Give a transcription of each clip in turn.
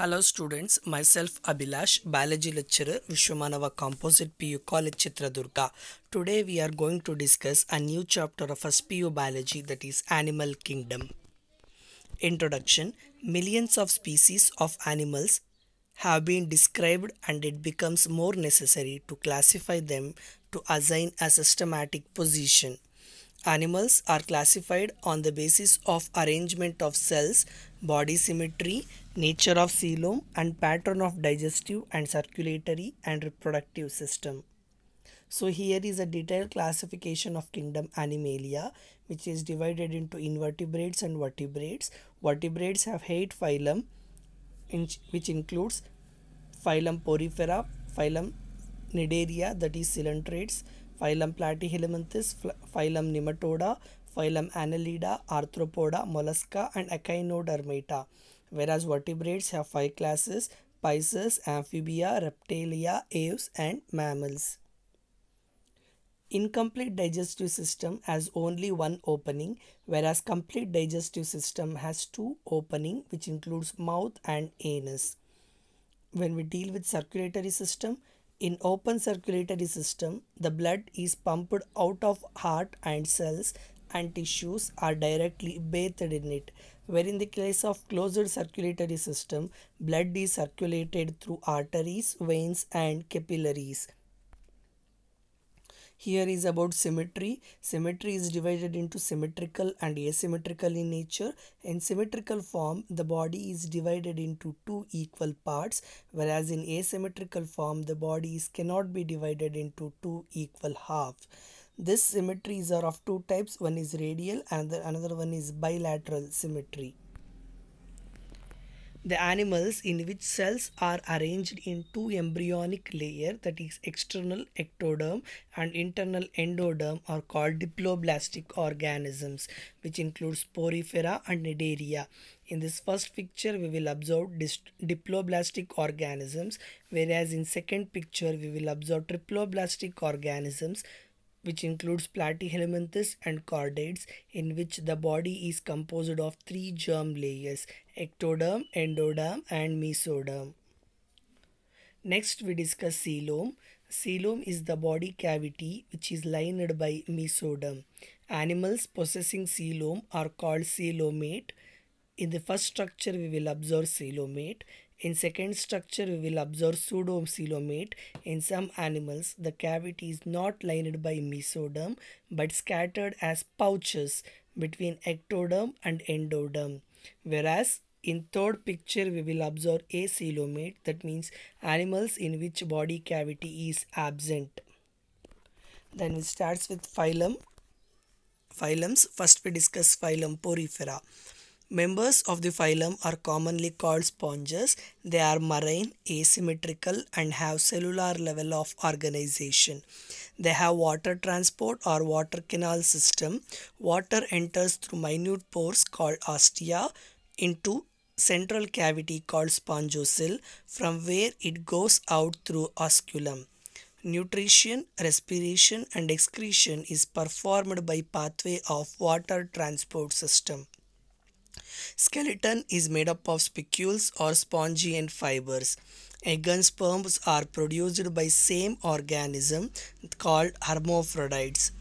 Hello students, myself Abhilash, biology lecturer, Vishwamanava Composite PU College Chitradurga. Today we are going to discuss a new chapter of SPU biology that is Animal Kingdom. Introduction Millions of species of animals have been described and it becomes more necessary to classify them to assign a systematic position Animals are classified on the basis of arrangement of cells, body symmetry, nature of coelom and pattern of digestive and circulatory and reproductive system. So here is a detailed classification of kingdom Animalia which is divided into invertebrates and vertebrates. Vertebrates have eight phylum which includes phylum Porifera, phylum Nidaria that is coelentrates, Phylum Platyhelminthes, phylum Nematoda, phylum Annelida, Arthropoda, Mollusca and Echinodermata. Whereas vertebrates have five classes, Pisces, Amphibia, Reptilia, Aves, and Mammals. Incomplete digestive system has only one opening whereas complete digestive system has two opening which includes mouth and anus. When we deal with circulatory system, in open circulatory system, the blood is pumped out of heart and cells and tissues are directly bathed in it. Where in the case of closed circulatory system, blood is circulated through arteries, veins and capillaries. Here is about symmetry. Symmetry is divided into symmetrical and asymmetrical in nature. In symmetrical form, the body is divided into two equal parts, whereas in asymmetrical form, the bodies cannot be divided into two equal half. This symmetries are of two types, one is radial and the, another one is bilateral symmetry. The animals in which cells are arranged in two embryonic layer that is external ectoderm and internal endoderm are called diploblastic organisms which includes porifera and nidaria. In this first picture we will observe diploblastic organisms whereas in second picture we will observe triploblastic organisms which includes platyhelminthes and chordates, in which the body is composed of three germ layers ectoderm, endoderm, and mesoderm. Next, we discuss coelom. Coelom is the body cavity which is lined by mesoderm. Animals possessing coelom are called coelomate in the first structure, we will observe coelomate. In second structure, we will observe pseudocoelomate. In some animals, the cavity is not lined by mesoderm but scattered as pouches between ectoderm and endoderm. Whereas in third picture, we will observe acoelomate, that means animals in which body cavity is absent. Then it starts with phylum. Phylums. First we discuss phylum Porifera. Members of the phylum are commonly called sponges. They are marine, asymmetrical and have cellular level of organization. They have water transport or water canal system. Water enters through minute pores called ostia into central cavity called spongocele from where it goes out through osculum. Nutrition, respiration and excretion is performed by pathway of water transport system. Skeleton is made up of spicules or spongy and fibers. Egg and sperms are produced by same organism called hermaphrodites.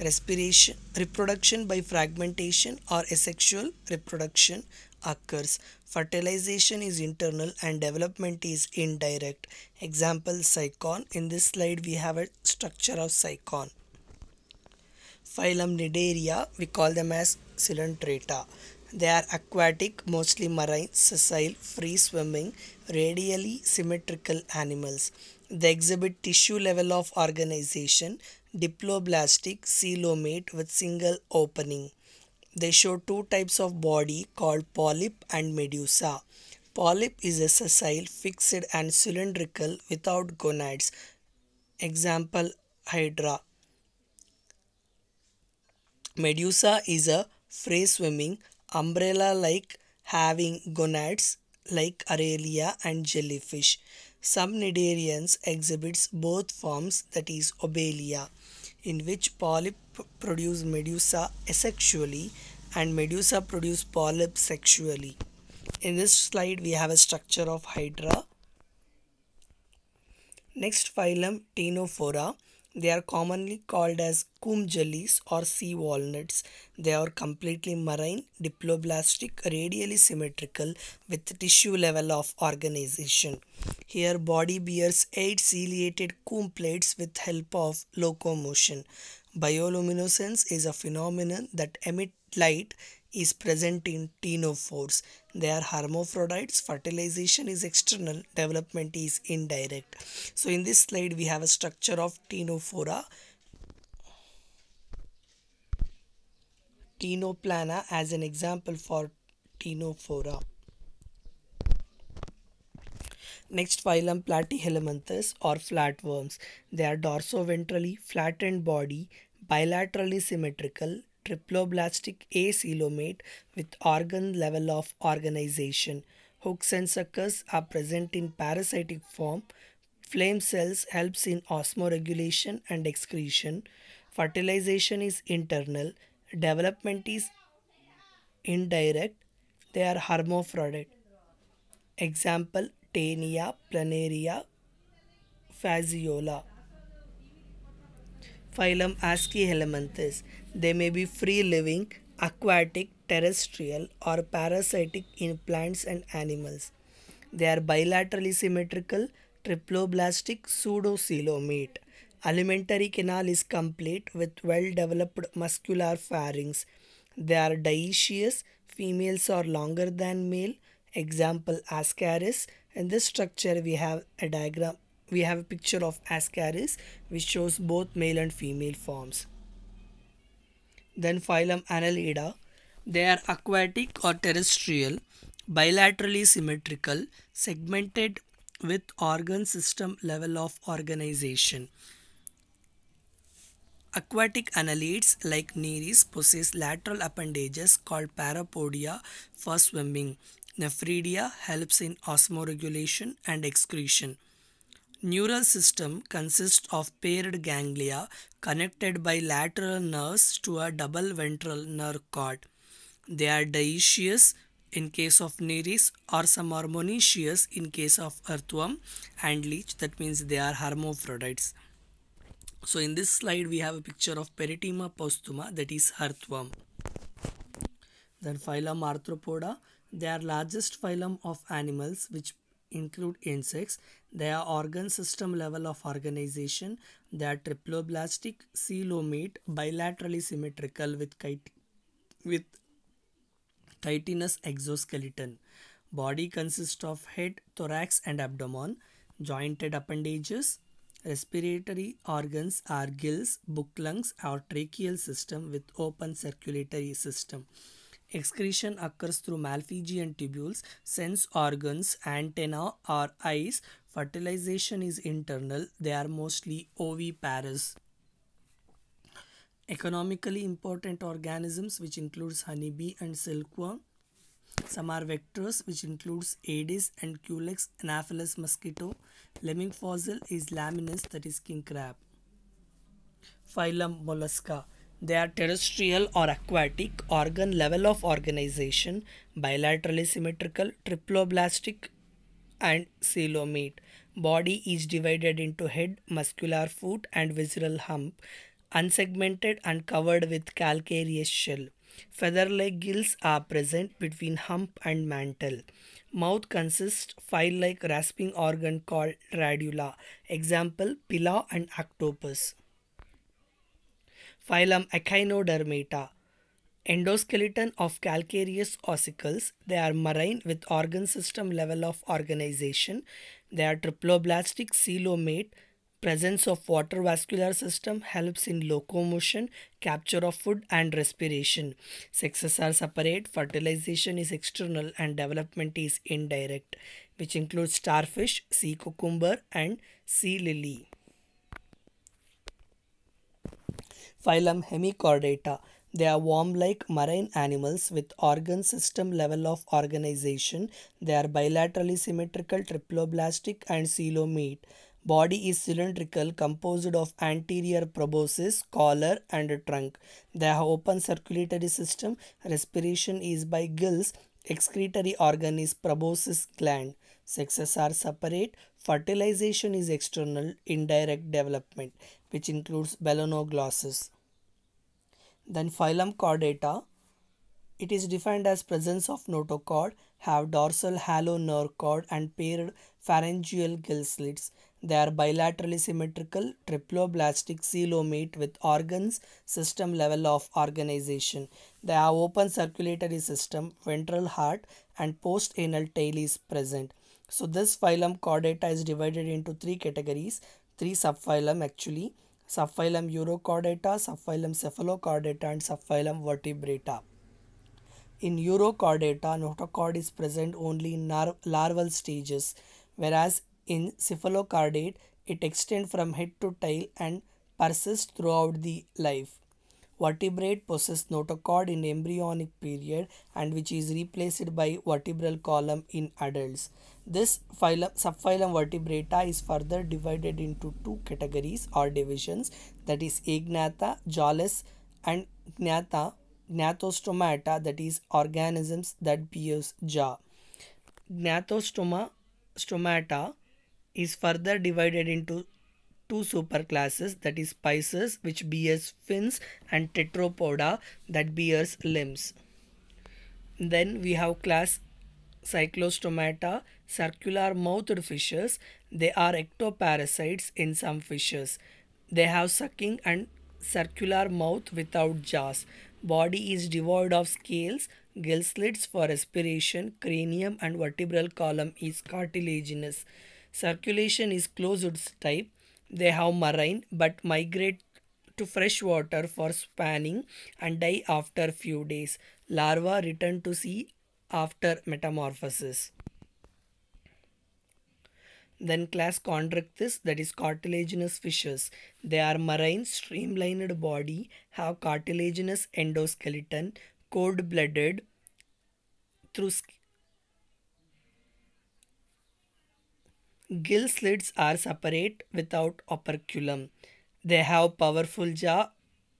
Respiration, reproduction by fragmentation or asexual reproduction occurs. Fertilization is internal and development is indirect. Example cycon. In this slide we have a structure of cycon. Phylum Nidaria, we call them as Coelenterata. They are aquatic, mostly marine, sessile, free swimming, radially symmetrical animals. They exhibit tissue level of organization, diploblastic, coelomate with single opening. They show two types of body called polyp and medusa. Polyp is a sessile, fixed and cylindrical without gonads. Example Hydra. Medusa is a free swimming umbrella like having gonads like Aurelia and jellyfish. Some cnidarians exhibits both forms that is Obelia in which polyp produce medusa asexually and medusa produce polyp sexually. In this slide we have a structure of hydra. Next phylum Tenophora they are commonly called as coom jellies or sea walnuts. They are completely marine, diploblastic, radially symmetrical with tissue level of organization. Here body bears 8 ciliated coom plates with help of locomotion. Bioluminescence is a phenomenon that emits light is present in tenophores. They are hermaphrodites. Fertilization is external. Development is indirect. So in this slide we have a structure of tenophora. Tenoplana as an example for tenophora. Next phylum Platyhelminthes or flatworms. They are dorsoventrally flattened body, bilaterally symmetrical, triploblastic acelomate with organ level of organization. Hooks and suckers are present in parasitic form. Flame cells helps in osmoregulation and excretion. Fertilization is internal. Development is indirect. They are hermaphrodite. Example Tania, Planaria, Phaziola. Phylum Ascii they may be free living, aquatic, terrestrial, or parasitic in plants and animals. They are bilaterally symmetrical, triploblastic, pseudocoelomate. Alimentary canal is complete with well developed muscular pharynx. They are dioecious, females are longer than male, example Ascaris. In this structure we have a diagram, we have a picture of Ascaris which shows both male and female forms then phylum Annelida. They are aquatic or terrestrial, bilaterally symmetrical, segmented with organ system level of organization. Aquatic annelids like Nereis possess lateral appendages called parapodia for swimming. Nephridia helps in osmoregulation and excretion. Neural system consists of paired ganglia connected by lateral nerves to a double ventral nerve cord. They are dioecious in case of neris or some are monoecious in case of earthworm and leech that means they are hermaphrodites. So in this slide we have a picture of Peritima postuma that is earthworm. Then phylum Arthropoda they are largest phylum of animals which include insects, They are organ system level of organization, they are triploblastic, coelomate, bilaterally symmetrical with, chit with chitinous exoskeleton. Body consists of head, thorax and abdomen, jointed appendages. Respiratory organs are gills, book lungs or tracheal system with open circulatory system. Excretion occurs through malphigian tubules, sense organs, antenna or eyes. Fertilization is internal. They are mostly oviparous. Economically important organisms which includes honeybee and silkworm. Some are vectors which includes Aedes and Culex anopheles mosquito. Lemming fossil is Laminus that is king crab. Phylum Mollusca. They are terrestrial or aquatic, organ level of organization, bilaterally symmetrical, triploblastic and coelomate. Body is divided into head, muscular foot and visceral hump, unsegmented and covered with calcareous shell. Feather-like gills are present between hump and mantle. Mouth consists file-like rasping organ called radula. Example, pila and octopus. Phylum Echinodermata. Endoskeleton of calcareous ossicles. They are marine with organ system level of organization. They are triploblastic, coelomate. Presence of water vascular system helps in locomotion, capture of food and respiration. Sexes are separate, fertilization is external and development is indirect, which includes starfish, sea cucumber and sea lily. Phylum Hemichordata. They are worm-like marine animals with organ system level of organization. They are bilaterally symmetrical, triploblastic and coelomate. Body is cylindrical composed of anterior proboscis, collar and trunk. They have open circulatory system. Respiration is by gills. Excretory organ is proboscis gland. Sexes are separate. Fertilization is external indirect development which includes balanoglossus. Then phylum Chordata. It is defined as presence of notochord, have dorsal halo nerve cord and paired pharyngeal gill slits. They are bilaterally symmetrical, triploblastic coelomate with organs, system level of organization. They have open circulatory system, ventral heart and post-anal tail is present. So this phylum chordata is divided into three categories, three subphylum actually, subphylum Urochordata, subphylum Cephalochordata and subphylum Vertebrata. In Urochordata, notochord is present only in lar larval stages, whereas in cephalochordate, it extends from head to tail and persists throughout the life. Vertebrate possess notochord in embryonic period and which is replaced by vertebral column in adults. This phylum, subphylum vertebrata is further divided into two categories or divisions that is Agnatha, Jawless and Gnatha, Gnathostomata that is organisms that pierce jaw. Gnathostoma stomata is further divided into two superclasses that is Pisces which bears fins and Tetrapoda that bears limbs. Then we have class Cyclostomata, circular mouthed fishes. They are ectoparasites in some fishes. They have sucking and circular mouth without jaws. Body is devoid of scales, gill slits for respiration, cranium and vertebral column is cartilaginous. Circulation is closed type they have marine but migrate to fresh water for spawning and die after few days. Larva return to sea after metamorphosis. Then class Chondrichthys that is cartilaginous fishes. They are marine streamlined body, have cartilaginous endoskeleton, cold blooded through skin Gill slits are separate without operculum. They have powerful jaw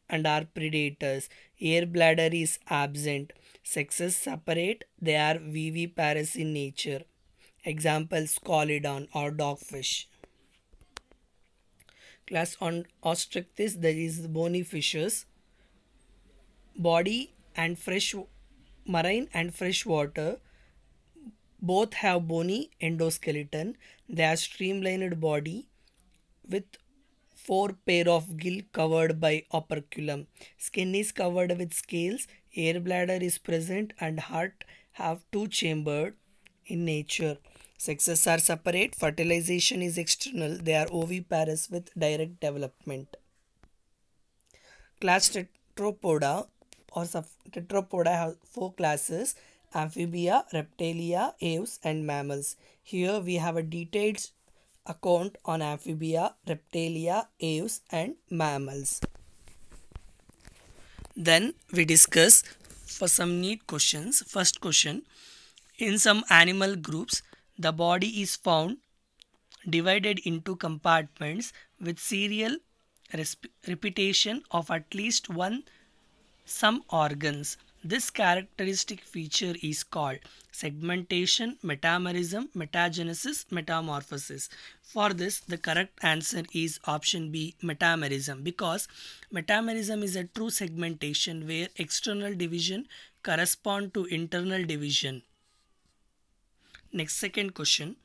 and are predators. Air bladder is absent. Sexes separate. They are viviparous in nature. Examples colodon or dogfish. Class on ostrichthys there is bony fishes. Body and fresh marine and fresh water both have bony endoskeleton. They have streamlined body with four pair of gill covered by operculum. Skin is covered with scales. Air bladder is present and heart have two chambered in nature. Sexes are separate. Fertilization is external. They are oviparous with direct development. Class Tetrapoda or Tetrapoda have four classes amphibia, reptilia, Aves, and mammals. Here we have a detailed account on amphibia, reptilia, Aves, and mammals. Then we discuss for some neat questions. First question, in some animal groups, the body is found divided into compartments with serial repetition of at least one some organs this characteristic feature is called segmentation, metamerism, metagenesis, metamorphosis. For this, the correct answer is option B, metamerism because metamerism is a true segmentation where external division correspond to internal division. Next second question.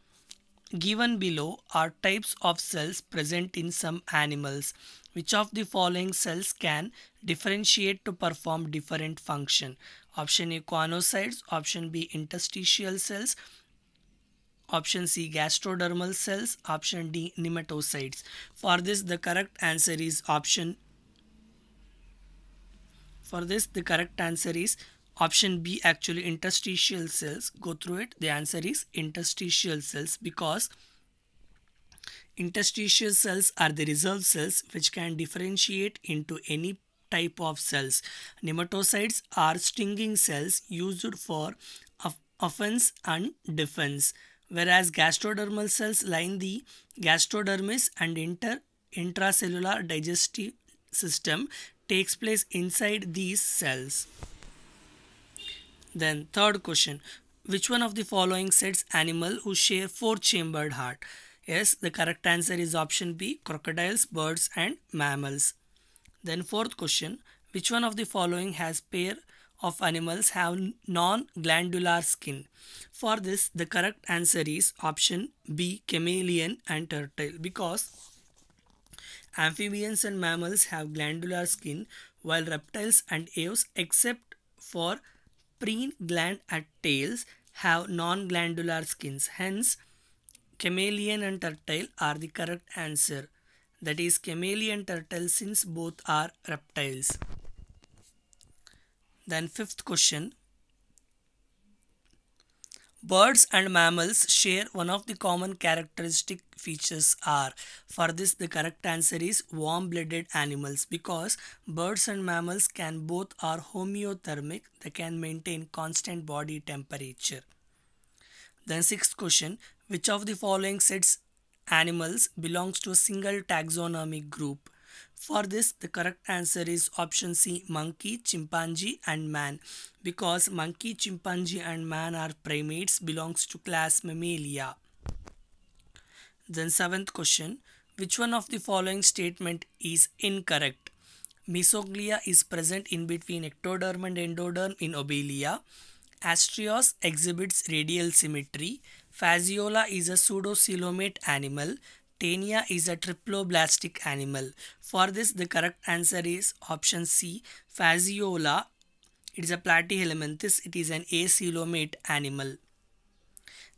Given below are types of cells present in some animals. Which of the following cells can differentiate to perform different function? Option A choanocytes, option B interstitial cells, option C gastrodermal cells, option D nematocytes. For this the correct answer is option For this the correct answer is option B actually interstitial cells. Go through it. The answer is interstitial cells because Interstitial cells are the reserve cells which can differentiate into any type of cells. Nematocytes are stinging cells used for offense and defense, whereas gastrodermal cells line the gastrodermis and inter intracellular digestive system takes place inside these cells. Then third question, which one of the following sets animal who share four chambered heart? Yes, the correct answer is option B crocodiles, birds, and mammals. Then, fourth question Which one of the following has pair of animals have non glandular skin? For this, the correct answer is option B chameleon and turtle because amphibians and mammals have glandular skin while reptiles and aves, except for preen gland at tails, have non glandular skins. Hence, Chameleon and turtle are the correct answer. That is chameleon turtle since both are reptiles. Then fifth question. Birds and mammals share one of the common characteristic features are. For this the correct answer is warm-blooded animals because birds and mammals can both are homeothermic. They can maintain constant body temperature. Then sixth question, which of the following sets animals belongs to a single taxonomic group? For this, the correct answer is option C, monkey, chimpanzee and man. Because monkey, chimpanzee and man are primates belongs to class Mammalia. Then seventh question, which one of the following statement is incorrect? Mesoglia is present in between ectoderm and endoderm in Obelia. Astrios exhibits radial symmetry, Phaziola is a pseudocelomate animal, Tania is a triploblastic animal. For this, the correct answer is option C, Phaziola. It is a platyhelminth. it is an acelomate animal.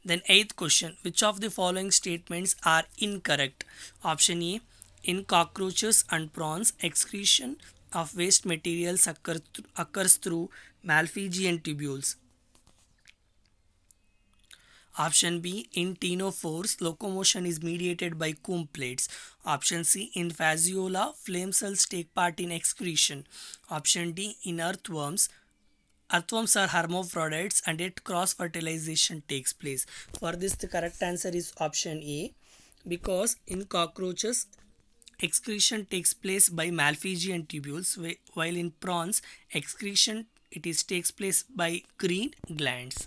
Then eighth question, which of the following statements are incorrect? Option A, in cockroaches and prawns, excretion of waste materials occurs through Malpighian tubules. Option B, in tenophores, locomotion is mediated by comb plates. Option C, in phasciola, flame cells take part in excretion. Option D, in earthworms, earthworms are hermaphrodites and it cross fertilization takes place. For this, the correct answer is option A because in cockroaches, excretion takes place by malphigian tubules while in prawns, excretion it is takes place by green glands.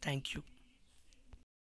Thank you.